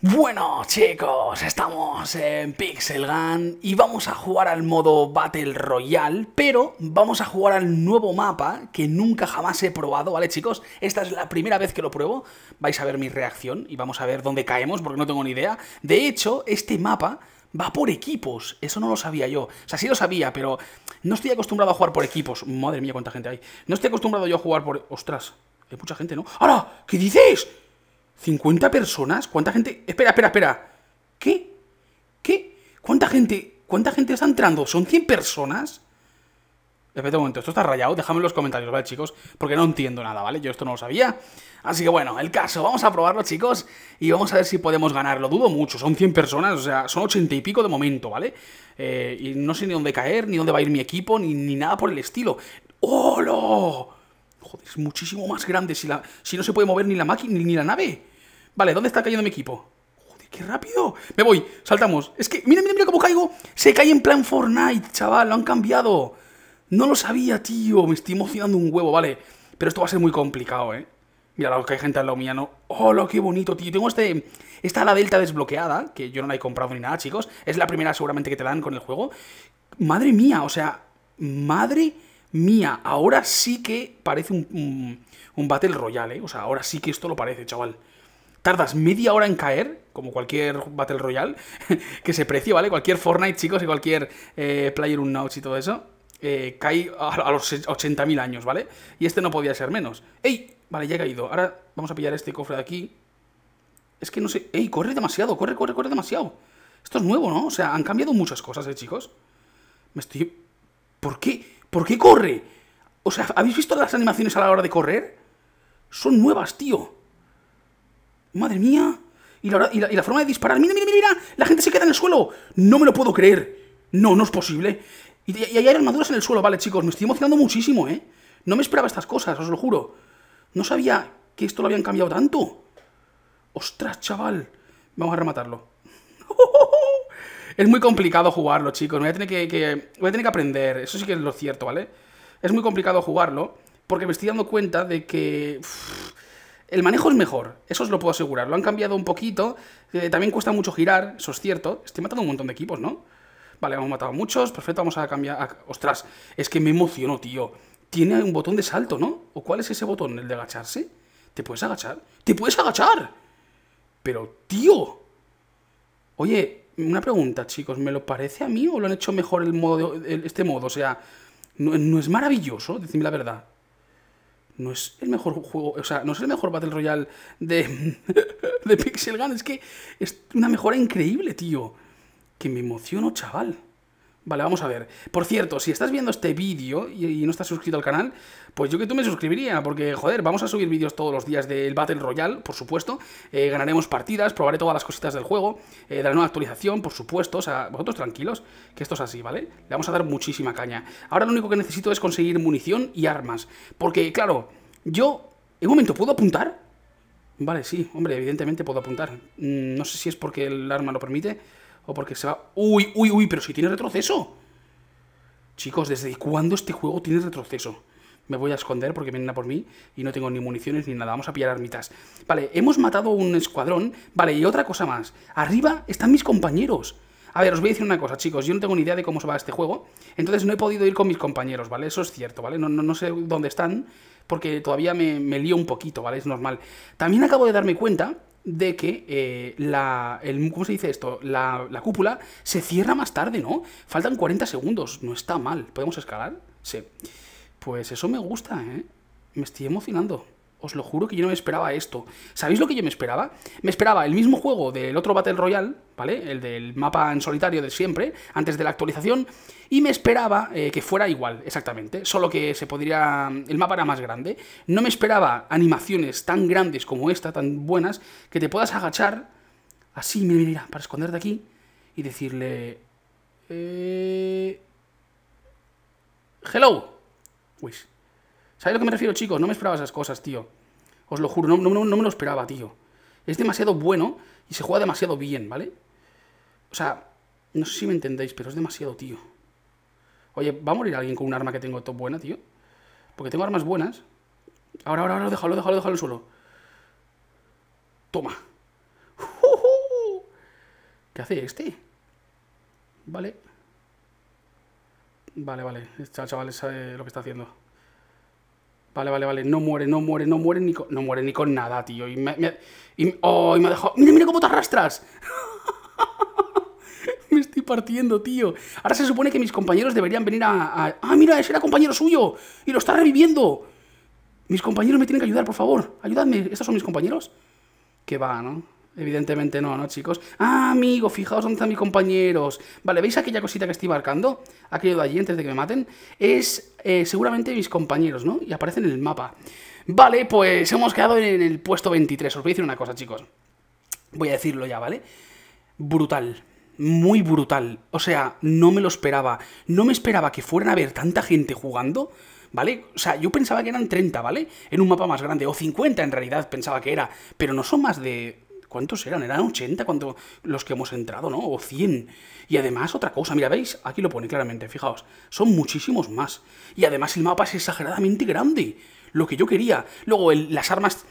Bueno chicos, estamos en Pixel Gun y vamos a jugar al modo Battle Royale, pero vamos a jugar al nuevo mapa que nunca jamás he probado, ¿vale chicos? Esta es la primera vez que lo pruebo, vais a ver mi reacción y vamos a ver dónde caemos porque no tengo ni idea. De hecho, este mapa va por equipos, eso no lo sabía yo, o sea, sí lo sabía, pero no estoy acostumbrado a jugar por equipos, madre mía cuánta gente hay, no estoy acostumbrado yo a jugar por... Ostras, hay mucha gente, ¿no? ¡Ahora! ¿Qué dices? ¿50 personas? ¿Cuánta gente? Espera, espera, espera. ¿Qué? ¿Qué? ¿Cuánta gente? ¿Cuánta gente está entrando? ¿Son 100 personas? Espera un momento, esto está rayado, déjame en los comentarios, ¿vale, chicos? Porque no entiendo nada, ¿vale? Yo esto no lo sabía. Así que bueno, el caso, vamos a probarlo, chicos, y vamos a ver si podemos ganarlo. Dudo mucho, son 100 personas, o sea, son 80 y pico de momento, ¿vale? Eh, y no sé ni dónde caer, ni dónde va a ir mi equipo, ni, nada por el estilo. ¡HOLO! Joder, es muchísimo más grande si, la, si no se puede mover ni la máquina ni, ni la nave. Vale, ¿dónde está cayendo mi equipo? Joder, qué rápido. Me voy, saltamos. Es que, mira, mira, mira cómo caigo. Se cae en plan Fortnite, chaval, lo han cambiado. No lo sabía, tío. Me estoy emocionando un huevo, vale. Pero esto va a ser muy complicado, ¿eh? Mira, lo que hay gente al lado mío, ¿no? ¡Hola, qué bonito, tío! Tengo este, esta ala delta desbloqueada, que yo no la he comprado ni nada, chicos. Es la primera seguramente que te dan con el juego. Madre mía, o sea, madre mía. Ahora sí que parece un, un, un Battle Royale, ¿eh? O sea, ahora sí que esto lo parece, chaval tardas media hora en caer, como cualquier Battle Royale, que se precie, ¿vale? Cualquier Fortnite, chicos, y cualquier eh, Player Unknowns y todo eso, eh, cae a, a los 80.000 años, ¿vale? Y este no podía ser menos. ¡Ey! Vale, ya he caído. Ahora vamos a pillar este cofre de aquí. Es que no sé... ¡Ey! Corre demasiado, corre, corre, corre demasiado. Esto es nuevo, ¿no? O sea, han cambiado muchas cosas, ¿eh, chicos? Me estoy... ¿Por qué? ¿Por qué corre? O sea, ¿habéis visto las animaciones a la hora de correr? Son nuevas, tío. Madre mía. Y la, forma de disparar. Mira, mira, mira, mira. La gente se queda en el suelo. No me lo puedo creer. No, no es posible. Y, hay armaduras en el suelo. Vale, chicos, me estoy emocionando muchísimo, ¿eh? No me esperaba estas cosas, os lo juro. No sabía que esto lo habían cambiado tanto. Ostras, chaval. Vamos a rematarlo. es muy complicado jugarlo, chicos. Me voy a tener que, voy a tener que aprender. Eso sí que es lo cierto, ¿vale? Es muy complicado jugarlo porque me estoy dando cuenta de que... El manejo es mejor, eso os lo puedo asegurar. Lo han cambiado un poquito. Eh, también cuesta mucho girar, eso es cierto. Estoy matando un montón de equipos, ¿no? Vale, hemos matado muchos. Perfecto, vamos a cambiar. Ostras, es que me emociono, tío. Tiene un botón de salto, ¿no? ¿O cuál es ese botón? ¿El de agacharse? ¿Te puedes agachar? ¡Te puedes agachar! Pero, tío. Oye, una pregunta, chicos. ¿Me lo parece a mí o lo han hecho mejor el modo este modo? O sea, ¿no, es maravilloso? Decidme la verdad no es el mejor juego, o sea, no es el mejor Battle Royale de, de Pixel Gun. Es que es una mejora increíble, tío. Que me emociono, chaval. Vale, vamos a ver. Por cierto, si estás viendo este vídeo y, no estás suscrito al canal, pues yo que tú me suscribiría, porque, joder, vamos a subir vídeos todos los días del Battle Royale, por supuesto. Eh, ganaremos partidas, probaré todas las cositas del juego, eh, daré una actualización, por supuesto. O sea, vosotros tranquilos, que esto es así, ¿vale? Le vamos a dar muchísima caña. Ahora lo único que necesito es conseguir munición y armas. Porque, claro, yo... En un momento, ¿puedo apuntar? Vale, sí, hombre, evidentemente puedo apuntar. Mm, no sé si es porque el arma lo permite... O porque se va... ¡Uy, uy, uy! ¡Pero si tiene retroceso! Chicos, ¿desde cuándo este juego tiene retroceso? Me voy a esconder porque vienen a por mí y no tengo ni municiones ni nada. Vamos a pillar armitas. Vale, hemos matado un escuadrón. Vale, y otra cosa más. Arriba están mis compañeros. A ver, os voy a decir una cosa, chicos. Yo no tengo ni idea de cómo se va este juego. Entonces no he podido ir con mis compañeros, ¿vale? Eso es cierto, ¿vale? No, no, sé dónde están porque todavía me, me lío un poquito, ¿vale? Es normal. También acabo de darme cuenta de que eh, la, el, ¿cómo se dice esto? La, la, cúpula se cierra más tarde, ¿no? Faltan 40 segundos, no está mal. ¿Podemos escalar? Sí. Pues eso me gusta, ¿eh? Me estoy emocionando. Os lo juro que yo no me esperaba esto. ¿Sabéis lo que yo me esperaba? Me esperaba el mismo juego del otro Battle Royale, ¿vale? El del mapa en solitario de siempre, antes de la actualización. Y me esperaba eh, que fuera igual, exactamente. Solo que se podría. El mapa era más grande. No me esperaba animaciones tan grandes como esta, tan buenas, que te puedas agachar. Así, mira, mira, para esconderte aquí. Y decirle. Eh... Hello. Wish. ¿Sabéis a lo que me refiero, chicos? No me esperaba esas cosas, tío. Os lo juro, no, no, me lo esperaba, tío. Es demasiado bueno y se juega demasiado bien, ¿vale? O sea, no sé si me entendéis, pero es demasiado, tío. Oye, ¿va a morir alguien con un arma que tengo top buena, tío? Porque tengo armas buenas. Ahora, ahora, ahora, déjalo, déjalo, déjalo solo. Toma. ¿Qué hace este? Vale. Vale, vale. Este chaval lo que está haciendo. Vale, vale, vale. No muere, no muere, no muere ni con, no muere ni con nada, tío. Y me, oh, y me ha dejado... ¡Mira, mira cómo te arrastras! me estoy partiendo, tío. Ahora se supone que mis compañeros deberían venir a, a... ¡Ah, mira, ese era compañero suyo! ¡Y lo está reviviendo! Mis compañeros me tienen que ayudar, por favor. Ayudadme. ¿Estos son mis compañeros? Que va, ¿no? Evidentemente no, ¿no, chicos? ¡Ah, amigo! Fijaos dónde están mis compañeros. Vale, ¿veis aquella cosita que estoy marcando? Ha de allí, antes de que me maten. Es eh, seguramente mis compañeros, ¿no? Y aparecen en el mapa. Vale, pues hemos quedado en el puesto 23. Os voy a decir una cosa, chicos. Voy a decirlo ya, ¿vale? Brutal muy brutal. O sea, no me lo esperaba. No me esperaba que fueran a ver tanta gente jugando, ¿vale? O sea, yo pensaba que eran 30, ¿vale? En un mapa más grande, o 50 en realidad pensaba que era, pero no son más de ¿Cuántos eran? ¿Eran 80 cuando los que hemos entrado, no? O 100. Y además, otra cosa, mira, ¿veis? Aquí lo pone claramente, fijaos. Son muchísimos más. Y además el mapa es exageradamente grande. Lo que yo quería. Luego, las armas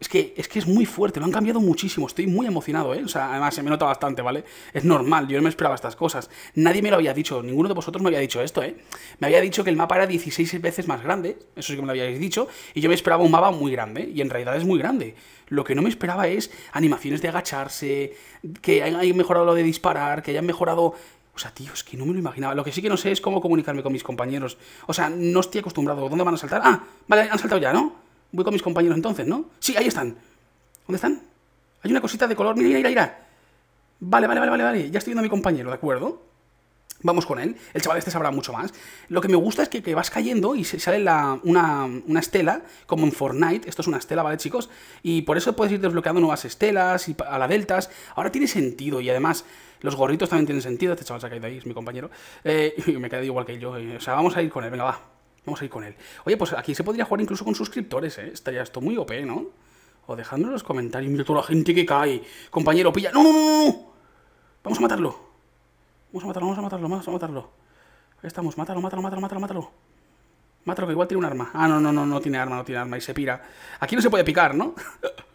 es que, es que es muy fuerte, lo han cambiado muchísimo, estoy muy emocionado, ¿eh? O sea, además se me nota bastante, ¿vale? Es normal, yo no me esperaba estas cosas. Nadie me lo había dicho, ninguno de vosotros me había dicho esto, ¿eh? Me había dicho que el mapa era 16 veces más grande, eso sí que me lo habíais dicho, y yo me esperaba un mapa muy grande, y en realidad es muy grande. Lo que no me esperaba es animaciones de agacharse, que hayan mejorado lo de disparar, que hayan mejorado o sea, tío, es que no me lo imaginaba. Lo que sí que no sé es cómo comunicarme con mis compañeros. O sea, no estoy acostumbrado. ¿Dónde van a saltar? Ah, vale, han saltado ya, ¿no? Voy con mis compañeros entonces, ¿no? Sí, ahí están. ¿Dónde están? Hay una cosita de color. Mira, mira, mira, Vale, vale, vale, vale, vale. Ya estoy viendo a mi compañero, ¿de acuerdo? Vamos con él. El chaval este sabrá mucho más. Lo que me gusta es que, vas cayendo y sale la, una, estela, como en Fortnite. Esto es una estela, ¿vale, chicos? Y por eso puedes ir desbloqueando nuevas estelas y a la deltas. Ahora tiene sentido y además los gorritos también tienen sentido. Este chaval se ha caído ahí, es mi compañero. Eh, y me he caído igual que yo. Eh, o sea, vamos a ir con él. Venga, va. Vamos a ir con él. Oye, pues aquí se podría jugar incluso con suscriptores, ¿eh? Estaría esto muy OP, ¿no? O dejándonos en los comentarios. Mira toda la gente que cae. Compañero, pilla. ¡No, no, no, Vamos a matarlo. Vamos a matarlo, vamos a matarlo, vamos a matarlo. Ahí estamos. Mátalo, mátalo, mátalo, mátalo, mátalo. Mátalo, que igual tiene un arma. Ah, no, no, no, no tiene arma, no tiene arma. Y se pira. Aquí no se puede picar, ¿no?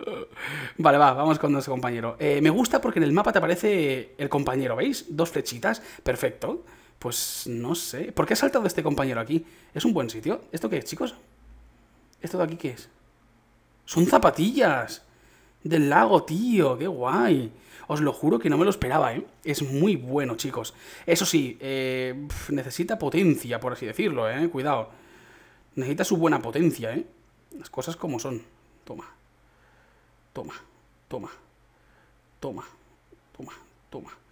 vale, va, vamos con nuestro compañero. Eh, me gusta porque en el mapa te aparece el compañero, ¿veis? Dos flechitas. Perfecto. Pues no sé. ¿Por qué ha saltado este compañero aquí? ¿Es un buen sitio? ¿Esto qué es, chicos? ¿Esto de aquí qué es? Son zapatillas del lago, tío. Qué guay. Os lo juro que no me lo esperaba, ¿eh? Es muy bueno, chicos. Eso sí, eh, necesita potencia, por así decirlo, ¿eh? Cuidado. Necesita su buena potencia, ¿eh? Las cosas como son. Toma. Toma. Toma. Toma. Toma. Toma.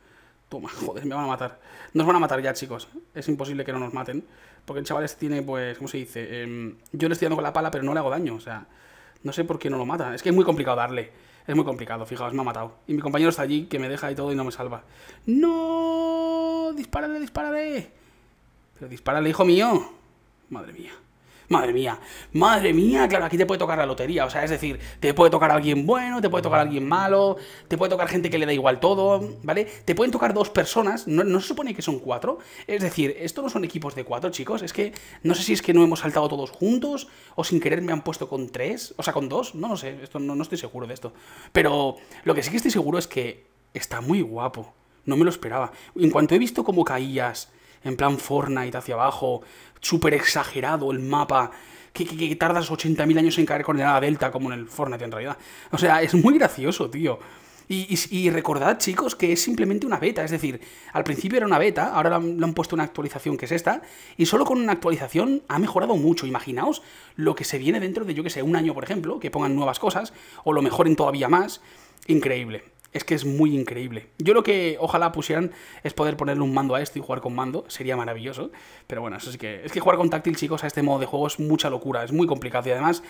Toma, joder, me van a matar. Nos van a matar ya, chicos. Es imposible que no nos maten. Porque el chaval este tiene, pues, ¿cómo se dice? Em, yo le estoy dando con la pala, pero no le hago daño. O sea, no sé por qué no lo mata. Es que es muy complicado darle. Es muy complicado, fijaos, me ha matado. Y mi compañero está allí, que me deja y todo y no me salva. ¡No! ¡Dispárale, dispárale! Pero dispárale, hijo mío. Madre mía. Madre mía, madre mía, claro, aquí te puede tocar la lotería, o sea, es decir, te puede tocar alguien bueno, te puede tocar alguien malo, te puede tocar gente que le da igual todo, ¿vale? Te pueden tocar dos personas, no, se supone que son cuatro, es decir, esto no son equipos de cuatro, chicos, es que no sé si es que no hemos saltado todos juntos o sin querer me han puesto con tres, o sea, con dos, no lo sé, esto no, no estoy seguro de esto, pero lo que sí que estoy seguro es que está muy guapo, no me lo esperaba. En cuanto he visto cómo caías en plan Fortnite hacia abajo, súper exagerado el mapa, que, tardas 80.000 años en caer la delta, como en el Fortnite en realidad. O sea, es muy gracioso, tío. Y, recordad, chicos, que es simplemente una beta. Es decir, al principio era una beta, ahora le han, le han, puesto una actualización que es esta, y solo con una actualización ha mejorado mucho. Imaginaos lo que se viene dentro de, yo que sé, un año, por ejemplo, que pongan nuevas cosas, o lo mejoren todavía más. Increíble es que es muy increíble. Yo lo que ojalá pusieran es poder ponerle un mando a esto y jugar con mando, sería maravilloso. Pero bueno, eso sí que... Es que jugar con táctil, chicos, a este modo de juego es mucha locura, es muy complicado y además...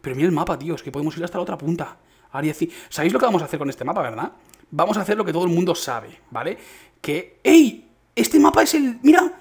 Pero mira el mapa, tío, es que podemos ir hasta la otra punta. Área ¿Sabéis lo que vamos a hacer con este mapa, verdad? Vamos a hacer lo que todo el mundo sabe, ¿vale? Que... ¡Ey! Este mapa es el... ¡Mira!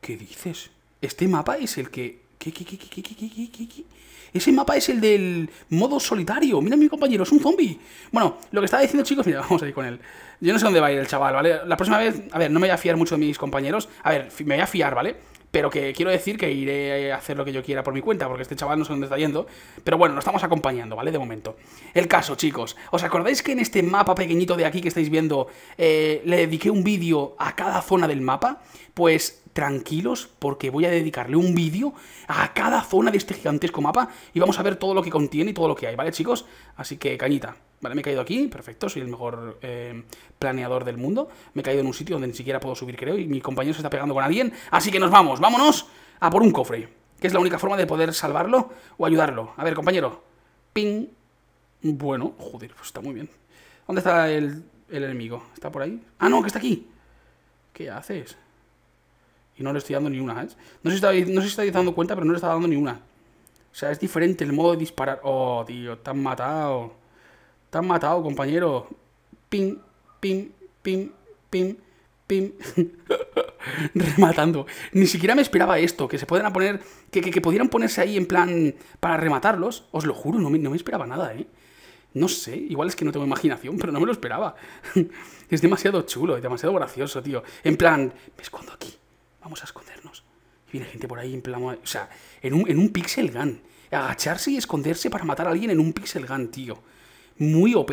¿Qué dices? Este mapa es el que... ¿Qué, qué, qué, qué, qué, qué, qué, qué? Ese mapa es el del modo solitario. Mira mi compañero, es un zombie. Bueno, lo que estaba diciendo, chicos, mira, vamos a ir con él. Yo no sé dónde va a ir el chaval, ¿vale? La próxima vez, a ver, no me voy a fiar mucho de mis compañeros. A ver, me voy a fiar, ¿vale? Pero que quiero decir que iré a hacer lo que yo quiera por mi cuenta, porque este chaval no sé dónde está yendo. Pero bueno, nos estamos acompañando, ¿vale? De momento. El caso, chicos. ¿Os acordáis que en este mapa pequeñito de aquí que estáis viendo eh, le dediqué un vídeo a cada zona del mapa? Pues tranquilos porque voy a dedicarle un vídeo a cada zona de este gigantesco mapa y vamos a ver todo lo que contiene y todo lo que hay, ¿vale, chicos? Así que cañita. Vale, me he caído aquí, perfecto, soy el mejor eh, planeador del mundo. Me he caído en un sitio donde ni siquiera puedo subir, creo, y mi compañero se está pegando con alguien. Así que nos vamos, vámonos a por un cofre, que es la única forma de poder salvarlo o ayudarlo. A ver, compañero. Ping. Bueno, joder, pues está muy bien. ¿Dónde está el, el enemigo? ¿Está por ahí? Ah, no, que está aquí. ¿Qué haces? Y no le estoy dando ni una, eh No sé, si estáis, no dando cuenta, pero no le estaba dando ni una. O sea, es diferente el modo de disparar. Oh, tío, te han matado. Te han matado, compañero. Pim, pim, pim, pim, pim. Rematando. Ni siquiera me esperaba esto, que se puedan poner. Que, pudieran ponerse ahí en plan. para rematarlos. Os lo juro, no me, no me esperaba nada, eh. No sé, igual es que no tengo imaginación, pero no me lo esperaba. es demasiado chulo, es demasiado gracioso, tío. En plan, me escondo aquí Vamos a escondernos. Y viene gente por ahí en plan... O sea, en un, pixel gun. Agacharse y esconderse para matar a alguien en un pixel gun, tío. Muy OP.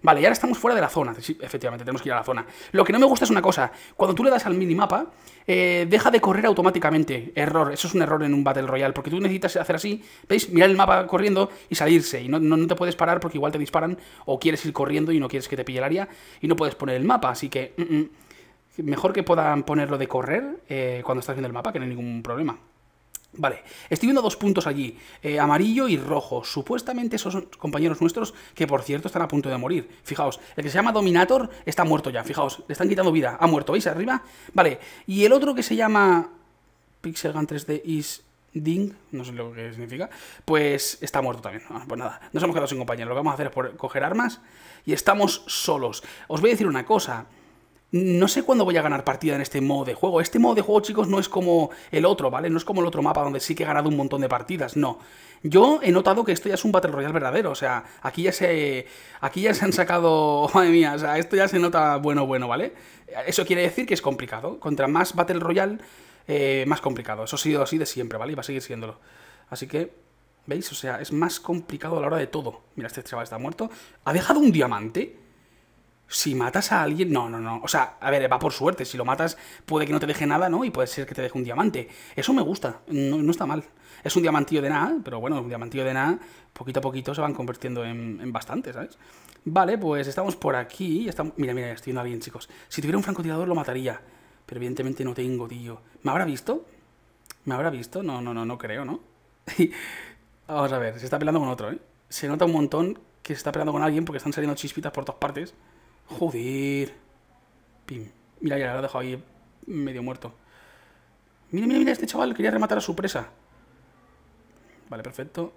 Vale, y ahora estamos fuera de la zona. Sí, efectivamente, tenemos que ir a la zona. Lo que no me gusta es una cosa. Cuando tú le das al minimapa, mapa eh, deja de correr automáticamente. Error. Eso es un error en un Battle Royale. Porque tú necesitas hacer así, ¿veis? Mirar el mapa corriendo y salirse. Y no, no, te puedes parar porque igual te disparan o quieres ir corriendo y no quieres que te pille el área. Y no puedes poner el mapa. Así que... Mm, mm mejor que puedan ponerlo de correr eh, cuando estás viendo el mapa, que no hay ningún problema. Vale, estoy viendo dos puntos allí, eh, amarillo y rojo. Supuestamente esos son compañeros nuestros que, por cierto, están a punto de morir. Fijaos, el que se llama Dominator está muerto ya, fijaos, le están quitando vida. Ha muerto, ¿veis arriba? Vale, y el otro que se llama Pixel 3D is Ding, no sé lo que significa, pues está muerto también. Ah, pues nada, nos hemos quedado sin compañeros. Lo que vamos a hacer es coger armas y estamos solos. Os voy a decir una cosa. No sé cuándo voy a ganar partida en este modo de juego. Este modo de juego, chicos, no es como el otro, ¿vale? No es como el otro mapa donde sí que he ganado un montón de partidas, no. Yo he notado que esto ya es un Battle Royale verdadero, o sea, aquí ya se... Aquí ya se han sacado... Madre mía, o sea, esto ya se nota bueno, bueno, ¿vale? Eso quiere decir que es complicado. Contra más Battle Royale, eh, más complicado. Eso ha sido así de siempre, ¿vale? Y va a seguir siéndolo. Así que, ¿veis? O sea, es más complicado a la hora de todo. Mira, este chaval está muerto. ¿Ha dejado un diamante? si matas a alguien, no, no, no. O sea, a ver, va por suerte. Si lo matas, puede que no te deje nada, ¿no? Y puede ser que te deje un diamante. Eso me gusta, no, está mal. Es un diamantillo de nada, pero bueno, un diamantillo de nada, poquito a poquito se van convirtiendo en, bastantes bastante, ¿sabes? Vale, pues estamos por aquí. Estamos... Mira, mira, estoy viendo a alguien, chicos. Si tuviera un francotirador, lo mataría. Pero evidentemente no tengo, tío. ¿Me habrá visto? ¿Me habrá visto? No, no, no, no creo, ¿no? Vamos a ver, se está peleando con otro, ¿eh? Se nota un montón que se está peleando con alguien porque están saliendo chispitas por todas partes. Joder. Pim. Mira, ya lo he dejado ahí medio muerto. Mira, mira, mira, este chaval quería rematar a su presa. Vale, perfecto.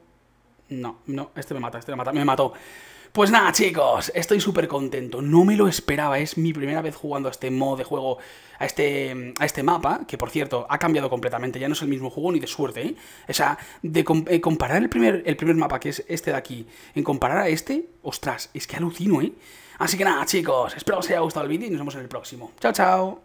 No, no, este me mata, este me mata, me mató. Pues nada, chicos, estoy súper contento. No me lo esperaba, es mi primera vez jugando a este modo de juego, a este, a este mapa, que por cierto, ha cambiado completamente, ya no es el mismo juego ni de suerte, ¿eh? O sea, de eh, comparar el primer, el primer mapa, que es este de aquí, en comparar a este, ostras, es que alucino, ¿eh? Así que nada, chicos, espero que os haya gustado el vídeo y nos vemos en el próximo. Chao, chao.